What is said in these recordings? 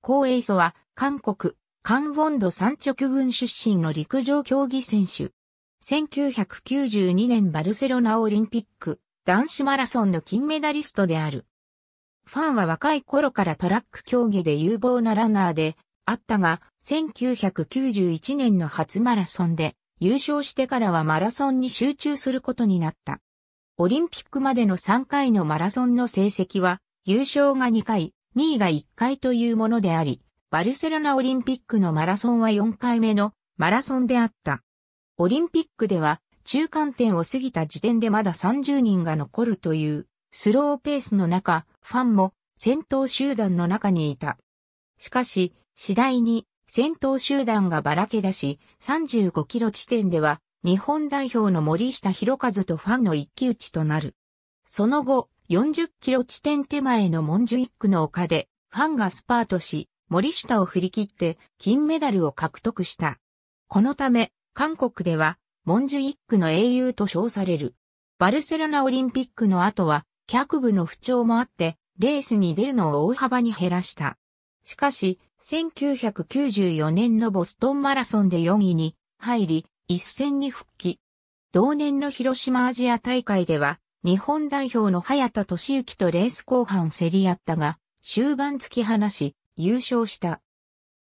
高栄祖は、韓国、カンウォンド三直軍出身の陸上競技選手。1992年バルセロナオリンピック、男子マラソンの金メダリストである。ファンは若い頃からトラック競技で有望なランナーで、あったが、1991年の初マラソンで、優勝してからはマラソンに集中することになった。オリンピックまでの3回のマラソンの成績は、優勝が2回、2位が1回というものであり、バルセロナオリンピックのマラソンは4回目のマラソンであった。オリンピックでは中間点を過ぎた時点でまだ30人が残るというスローペースの中、ファンも先頭集団の中にいた。しかし、次第に先頭集団がばらけ出し、35キロ地点では日本代表の森下博一とファンの一騎打ちとなる。その後、40キロ地点手前のモンジュイックの丘で、ファンがスパートし、森下を振り切って金メダルを獲得した。このため、韓国では、モンジュイックの英雄と称される。バルセロナオリンピックの後は、脚部の不調もあって、レースに出るのを大幅に減らした。しかし、1994年のボストンマラソンで4位に入り、一戦に復帰。同年の広島アジア大会では、日本代表の早田敏之とレース後半競り合ったが、終盤突き放し、優勝した。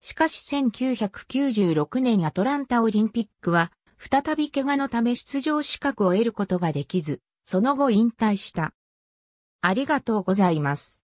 しかし1996年アトランタオリンピックは、再び怪我のため出場資格を得ることができず、その後引退した。ありがとうございます。